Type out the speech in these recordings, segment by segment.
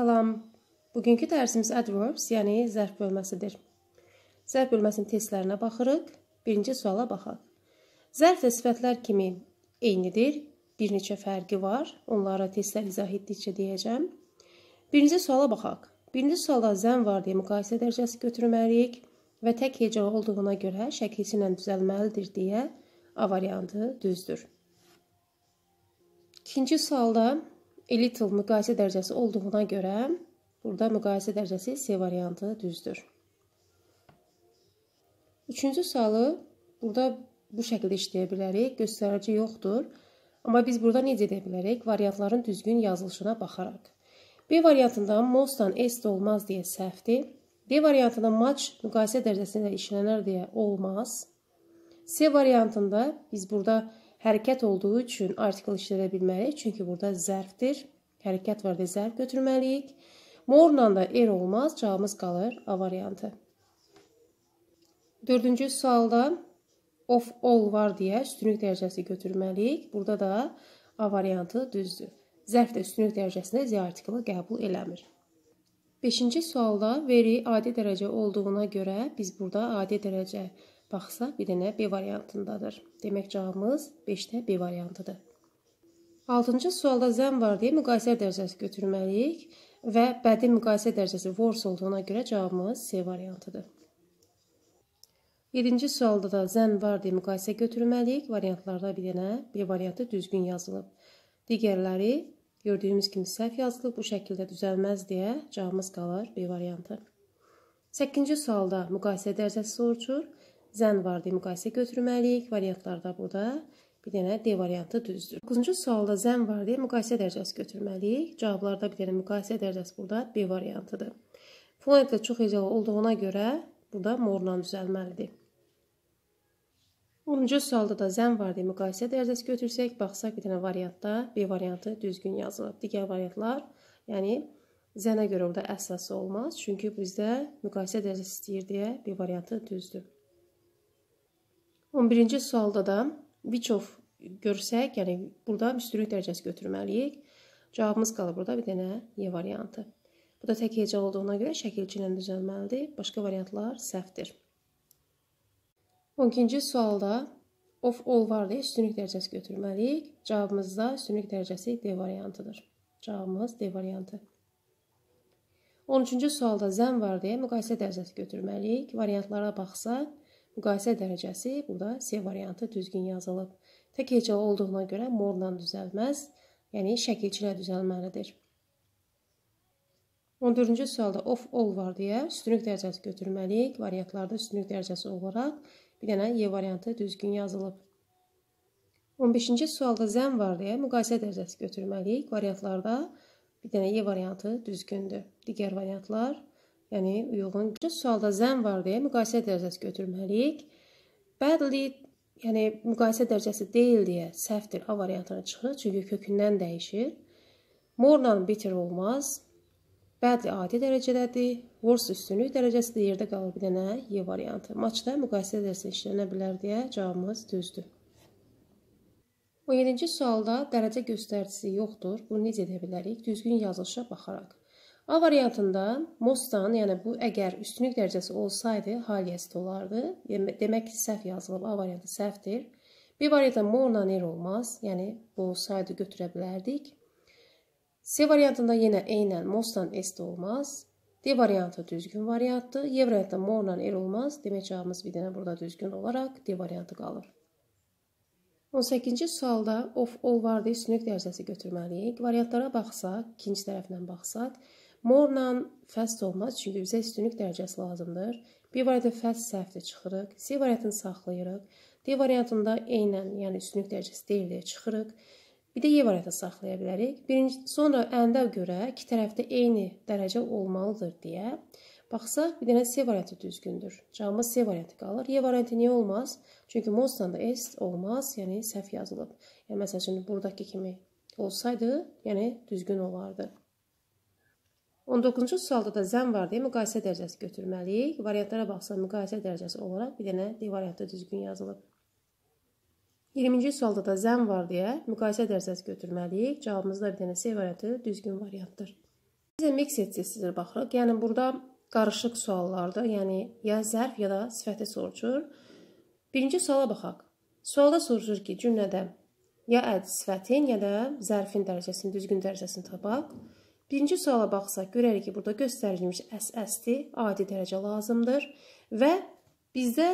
Salam. Bugünkü dərsimiz adverbs, yəni zərf bölməsidir. Zərf bölməsinin testlərinə baxırıq. Birinci suala baxaq. Zərf və sifətlər kimi eynidir. Bir neçə fərqi var. Onlara testlər izah etdikcə deyəcəm. Birinci suala baxaq. Birinci sualda zən var deyə müqayisə dərəcəsi götürməliyik və tək heca olduğuna görə şəkilçi ilə düzəlməlidir deyə A variantı düzdür. İkinci sualda little müqayisə dərəcəsi olduğuna görə burada müqayisə dərəcəsi C variantı düzdür. Üçüncü sualı burada bu şəkildə işləyə bilərik. Göstərici yoxdur. Amma biz burada necə edə bilərik? Variantların düzgün yazılışına baxaraq. B variantında most-dan est olmaz deyə səhvdir. D variantında match müqayisə dərəcəsində işlənər deyə olmaz. C variantında biz burada hərəkət olduğu üçün artikl işlədə bilmərik, çünki burada zərfdir. Hərəkət var deyə zərf götürməliyik. Morla da er olmaz, cavabımız qalır A variantı. Dördüncü sualda of all var deyə üstünlük dərəcəsi götürməliyik. Burada da A variantı düzdür. Zərf də üstünlük dərəcəsində Z artiklı qəbul eləmir. Beşinci sualda veri adi dərəcə olduğuna görə biz burada adi dərəcə Baxsa, bilinə B variantındadır. Demək cavabımız 5-də B variantıdır. 6-cı sualda zəm var deyə müqayisə dərəcəsi götürməliyik və bədii müqayisə dərəcəsi vors olduğuna görə cavabımız C variantıdır. 7-ci sualda da zən var deyə müqayisə götürməliyik. Variantlarda bilinə B variantı düzgün yazılıb. Digərləri Gördüyümüz kimi səhv yazılıb, bu şəkildə düzəlməz deyə cavabımız qalır B variantı. 8-ci sualda müqayisə dərəcəsi soruşur zən var deyə müqayisə götürməliyik. Variantlarda bu da bir dənə D variantı düzdür. 9-cu sualda zən var deyə müqayisə dərəcəsi götürməliyik. Cavablarda bir dənə müqayisə dərəcəsi burada B variantıdır. Floridlə çox hecalı olduğuna görə bu da morla düzəlməlidir. 10-cu sualda da zən var deyə müqayisə dərəcəsi götürsək, baxsaq bir dənə variantda B variantı düzgün yazılıb. Digər variantlar, yəni zənə görə orada əsası olmaz, çünki bizdə müqayisə dərəcəsi istəyir deyə B variantı düzdür. 11-ci sualda da which of görsək, yəni burada müstəlik dərəcəsi götürməliyik. Cavabımız qalır burada bir dənə Y variantı. Bu da tək heca olduğuna görə şəkilçi ilə düzəlməlidir. Başqa variantlar səhvdir. 12-ci sualda of all var deyə üstünlük dərəcəsi götürməliyik. Cavabımızda üstünlük dərəcəsi D variantıdır. Cavabımız D variantı. 13-cü sualda zəm var deyə müqayisə dərəcəsi götürməliyik. Variantlara baxsaq, Müqayisə dərəcəsi burada C variantı düzgün yazılıb. Tək hecalı olduğuna görə morla düzəlməz, yəni şəkilçilə düzəlməlidir. 14-cü sualda of all var deyə üstünlük dərəcəsi götürməliyik. Variantlarda üstünlük dərəcəsi olaraq bir dənə Y variantı düzgün yazılıb. 15-ci sualda zəm var deyə müqayisə dərəcəsi götürməliyik. Variantlarda bir dənə Y variantı düzgündür. Digər variantlar yəni uyğun. Sualda zəm var deyə müqayisə dərəcəsi götürməliyik. Badly yəni müqayisə dərəcəsi deyil deyə səhvdir A variantına çıxır, çünki kökündən dəyişir. Morla bitir olmaz. Badly adi dərəcədədir. Worse üstünlük dərəcəsi də yerdə qalır bir dənə Y variantı. Matçda müqayisə dərsi işlənə bilər deyə cavabımız düzdür. 17-ci sualda dərəcə göstəricisi yoxdur. Bunu necə edə bilərik? Düzgün yazılışa baxaraq. A variantında mostdan, yəni bu əgər üstünlük dərəcəsi olsaydı, haliyəsi olardı. Demək ki, səhv yazılıb. A variantı səhvdir. B variantında morla ner olmaz. Yəni bu olsaydı götürə bilərdik. C variantında yenə eynən mostdan S də olmaz. D variantı düzgün variantdır. Y variantında morla ner olmaz. Demək cavabımız bir dənə burada düzgün olaraq D variantı qalır. 18-ci sualda of ol vardı üstünlük dərəcəsi götürməliyik. Variantlara baxsaq, ikinci tərəfdən baxsaq, Morla fəst olmaz, çünki bizə üstünlük dərəcəsi lazımdır. B variantı fəst səhvdir, çıxırıq. C variantını saxlayırıq. D variantında eynən, yəni üstünlük dərəcəsi deyil deyə çıxırıq. Bir də Y variantı saxlaya bilərik. Birinci, sonra əndə görə iki tərəfdə eyni dərəcə olmalıdır deyə baxsaq, bir dənə C variantı düzgündür. Cavabımız C variantı qalır. Y variantı niyə olmaz? Çünki Mostan da S olmaz, yəni səhv yazılıb. Yəni, məsəl üçün, buradakı kimi olsaydı, yəni düzgün olardı. 19-cu sualda da zəm var deyə müqayisə dərəcəsi götürməliyik. Variantlara baxsaq müqayisə dərəcəsi olaraq bir dənə D variantı düzgün yazılıb. 20-ci sualda da zəm var deyə müqayisə dərəcəsi götürməliyik. Cavabımızda bir dənə C variantı düzgün variantdır. Bizə mix etsizdir baxırıq. Yəni burada qarışıq suallardır. Yəni ya zərf ya da sifəti soruşur. Birinci suala baxaq. Sualda soruşur ki, cümlədə ya əd sifətin ya da zərfin dərəcəsini, düzgün dərəcəsini tapaq. Birinci suala baxsaq, görərik ki, burada göstərilmiş SS-dir, adi dərəcə lazımdır və bizdə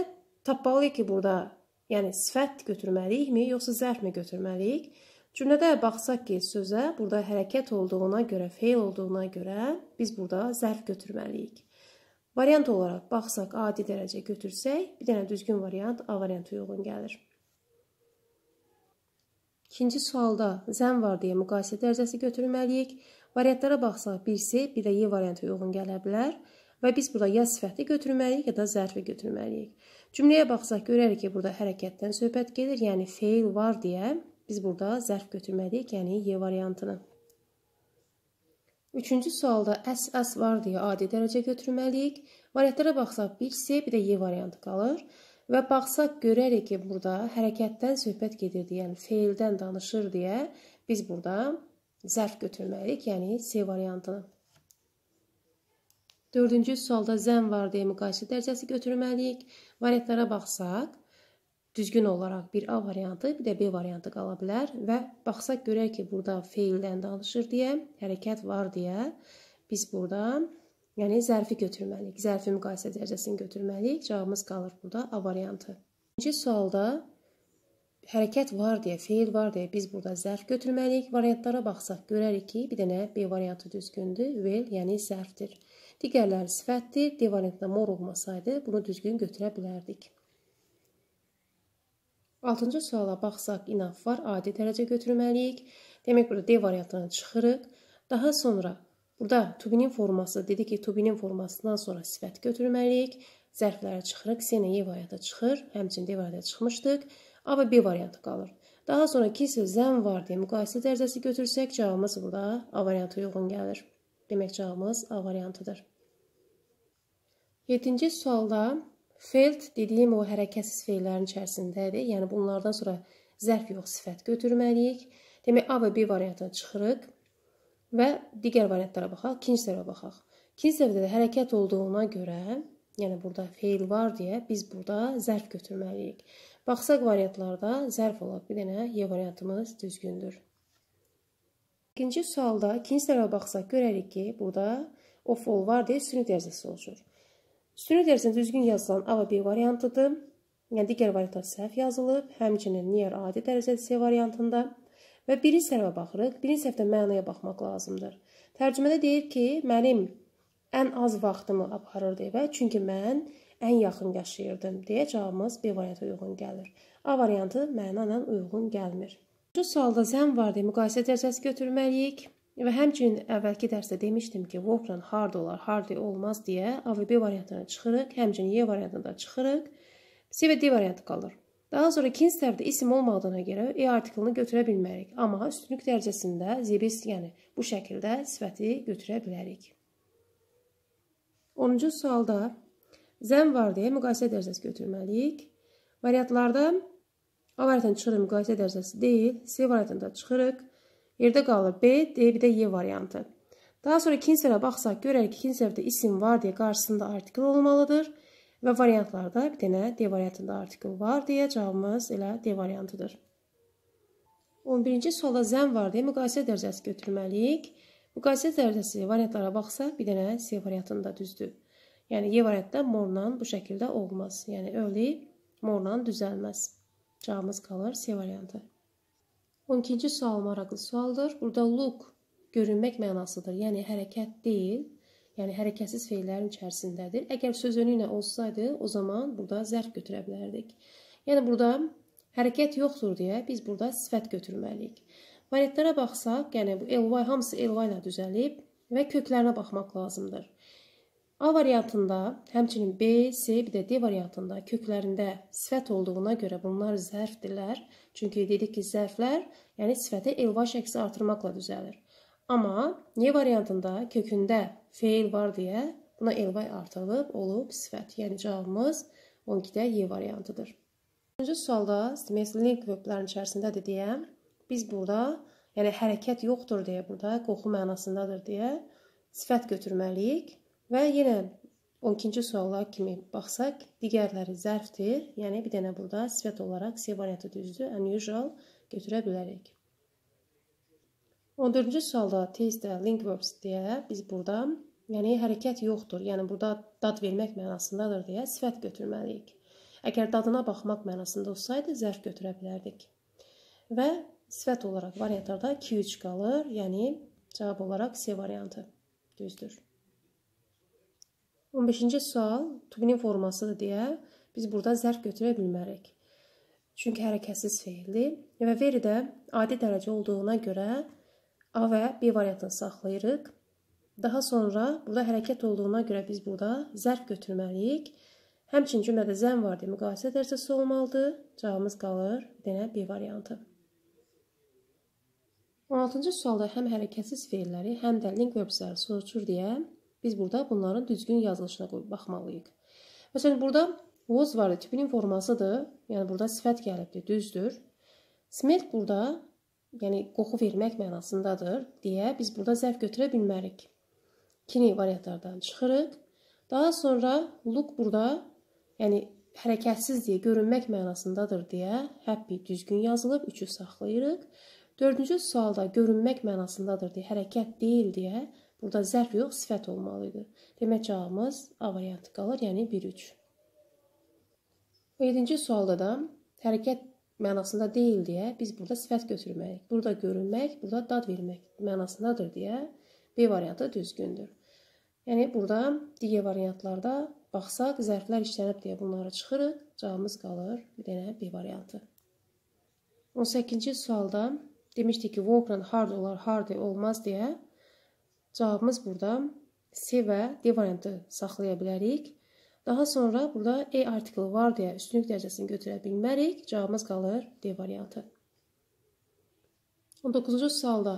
tapmalıyıq ki, burada yəni sifət götürməliyikmi, yoxsa zərfmi götürməliyik? Cümlədə baxsaq ki, sözə burada hərəkət olduğuna görə, feil olduğuna görə biz burada zərf götürməliyik. Variant olaraq baxsaq, adi dərəcə götürsək, bir dənə düzgün variant A variantı uyğun gəlir. İkinci sualda zəm var deyə müqayisə dərəcəsi götürməliyik. Variantlara baxsaq, birisi bir də Y variantı uyğun gələ bilər və biz burada ya sifəti götürməliyik, ya da zərfi götürməliyik. Cümləyə baxsaq, görərik ki, burada hərəkətdən söhbət gedir, yəni feil var deyə biz burada zərf götürməliyik, yəni Y variantını. Üçüncü sualda əs-əs var deyə adi dərəcə götürməliyik. Variantlara baxsaq, bir C, bir də Y variantı qalır. Və baxsaq, görərik ki, burada hərəkətdən söhbət gedir, yəni feildən danışır deyə biz burada zərf götürməliyik, yəni C variantını. Dördüncü sualda zən var deyə müqayisə dərəcəsi götürməliyik. Variantlara baxsaq, düzgün olaraq bir A variantı, bir də B variantı qala bilər və baxsaq görək ki, burada feildən danışır deyə, hərəkət var deyə biz burada yəni zərfi götürməliyik. Zərfi müqayisə dərəcəsini götürməliyik. Cavabımız qalır burada A variantı. İkinci sualda hərəkət var deyə, feil var deyə biz burada zərf götürməliyik. Variantlara baxsaq görərik ki, bir dənə B variantı düzgündür, will, yəni zərfdir. Digərləri sifətdir. D variantında mor olmasaydı bunu düzgün götürə bilərdik. 6-cı suala baxsaq inaf var, adi dərəcə götürməliyik. Demək burada D variantını çıxırıq. Daha sonra burada tubinin forması, dedi ki, tubinin formasından sonra sifət götürməliyik. Zərflərə çıxırıq, senə Y variantı çıxır, həmçinin D variantı çıxmışdıq amma B variantı qalır. Daha sonra kisil zəm var deyə müqayisə dərəcəsi götürsək, cavabımız burada A variantı uyğun gəlir. Demək cavabımız A variantıdır. 7-ci sualda felt dediyim o hərəkətsiz feillərin içərisindədir. Yəni bunlardan sonra zərf yox sifət götürməliyik. Demək A və B variantına çıxırıq və digər variantlara baxaq, ikinci sərə baxaq. İkinci sərədə də hərəkət olduğuna görə Yəni burada feil var deyə biz burada zərf götürməliyik. Baxsaq variantlarda zərf olaq. Bir dənə Y variantımız düzgündür. İkinci sualda ikinci tərəfə baxsaq görərik ki, burada of all var deyə süni dərzəsi oluşur. Süni dərzəsində düzgün yazılan A və B variantıdır. Yəni digər variantlar səhv yazılıb, həmçinin niyer adi dərəcəsi variantında və birinci səhvə baxırıq. Birinci səhvdə mənaya baxmaq lazımdır. Tərcümədə deyir ki, mənim ən az vaxtımı aparırdı evə, çünki mən ən yaxın yaşayırdım deyə cavabımız B variantı uyğun gəlir. A variantı məna ilə uyğun gəlmir. Bu sualda zəm var deyə müqayisə dərəcəsi götürməliyik. Və həmçinin əvvəlki dərsdə demişdim ki, work ilə hard olar, hard olmaz deyə A və B variantına çıxırıq, həmçinin Y variantına da çıxırıq. C və D variantı qalır. Daha sonra ikinci tərəfdə isim olmadığına görə E artiklını götürə bilmərik, amma üstünlük dərəcəsində zibis, yəni bu şəkildə sifəti götürə bilərik. 10-cu sualda Zəm var deyə müqayisə dərzəsi götürməliyik. Variantlarda A variantını çıxırıq müqayisə dərzəsi deyil, C variantında çıxırıq. Yerdə qalır B, D, bir də Y variantı. Daha sonra ikinci sərə baxsaq, görərik ki, ikinci sərədə isim var deyə qarşısında artikl olmalıdır. Və variantlarda bir dənə D variantında artikl var deyə cavabımız elə D variantıdır. 11-ci sualda zəm var deyə müqayisə dərəcəsi götürməliyik. Müqayisə dərəcəsi variantlara baxsaq, bir dənə C variantında düzdür. Yəni Y variantda morlan bu şəkildə olmaz. Yəni ölüb morlan düzəlməz. Cavabımız qalır C variantı. 12-ci sual maraqlı sualdır. Burada look görünmək mənasıdır. Yəni hərəkət deyil, yəni hərəkətsiz feillərin içərisindədir. Əgər söz önü ilə olsaydı, o zaman burada zərf götürə bilərdik. Yəni burada hərəkət yoxdur deyə biz burada sifət götürməliyik. Variantlara baxsaq, yəni bu ly hamısı ly ilə düzəlib və köklərinə baxmaq lazımdır. A variantında, həmçinin B, C, bir də D variantında köklərində sifət olduğuna görə bunlar zərfdirlər. Çünki dedik ki, zərflər, yəni sifəti elvaş əksi artırmaqla düzəlir. Amma Y e variantında kökündə feil var deyə buna elvay artırılıb olub sifət. Yəni cavabımız 12-də Y e variantıdır. Üçüncü sualda link verb-lərin içərisindədir deyə biz burada, yəni hərəkət yoxdur deyə burada qoxu mənasındadır deyə sifət götürməliyik. Və yenə 12-ci suala kimi baxsaq, digərləri zərfdir. Yəni bir dənə burada sifət olaraq C variantı düzdür, unusual götürə bilərik. 14-cü sualda tezdə link verbs deyə biz burada, yəni hərəkət yoxdur, yəni burada dad vermək mənasındadır deyə sifət götürməliyik. Əgər dadına baxmaq mənasında olsaydı, zərf götürə bilərdik. Və sifət olaraq variantlarda 2-3 qalır, yəni cavab olaraq C variantı düzdür. 15-ci sual tuğinin formasıdır deyə biz buradan zərf götürə bilmərik. Çünki hərəkətsiz feildir və veri də adi dərəcə olduğuna görə A və B variantını saxlayırıq. Daha sonra burada hərəkət olduğuna görə biz burada zərf götürməliyik. Həmçin cümlədə zən var deyə müqayisə dərəcəsi olmalıdır. Cavabımız qalır denə B variantı. 16-cı sualda həm hərəkətsiz feilləri, həm də link verbləri soruşur deyə Biz burada bunların düzgün yazılışına qoyub baxmalıyıq. Məsələn, burada was var, tipinin formasıdır. Yəni burada sifət gəlibdir, düzdür. Smell burada, yəni qoxu vermək mənasındadır deyə biz burada zərf götürə bilmərik. Kini variantlardan çıxırıq. Daha sonra look burada, yəni hərəkətsiz deyə görünmək mənasındadır deyə happy düzgün yazılıb 3-ü saxlayırıq. 4-cü sualda görünmək mənasındadır deyə hərəkət deyil deyə Burada zərf yox, sifət olmalı idi. Demək cavabımız A variantı qalır, yəni 1-3. 7-ci sualda da hərəkət mənasında deyil deyə biz burada sifət götürməliyik. Burada görünmək, burada dad vermək mənasındadır deyə B variantı düzgündür. Yəni burada digər variantlarda baxsaq zərflər işlənib deyə bunları çıxırıq, cavabımız qalır bir dənə B variantı. 18-ci sualda demişdik ki, Walkla hard olar, hard olmaz deyə Cavabımız burada C və D variantı saxlaya bilərik. Daha sonra burada E artikli var deyə üstünlük dərəcəsini götürə bilmərik. Cavabımız qalır D variantı. 19-cu sualda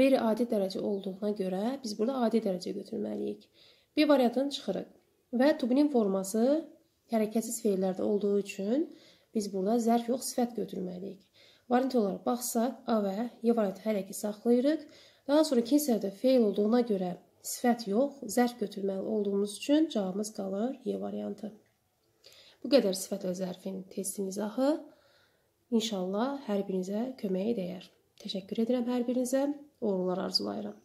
veri adi dərəcə olduğuna görə biz burada adi dərəcə götürməliyik. B variantını çıxırıq və tubinin forması hərəkətsiz feillərdə olduğu üçün biz burada zərf yox sifət götürməliyik. Variant olaraq baxsaq A və Y variantı hələ ki saxlayırıq. Daha sonraki hissədə feil olduğuna görə sifət yox, zərf götürməli olduğumuz üçün cavabımız qalır Y variantı. Bu qədər sifət və zərfin testin izahı. İnşallah hər birinizə köməyə dəyər. Təşəkkür edirəm hər birinizə. Uğurlar arzulayıram.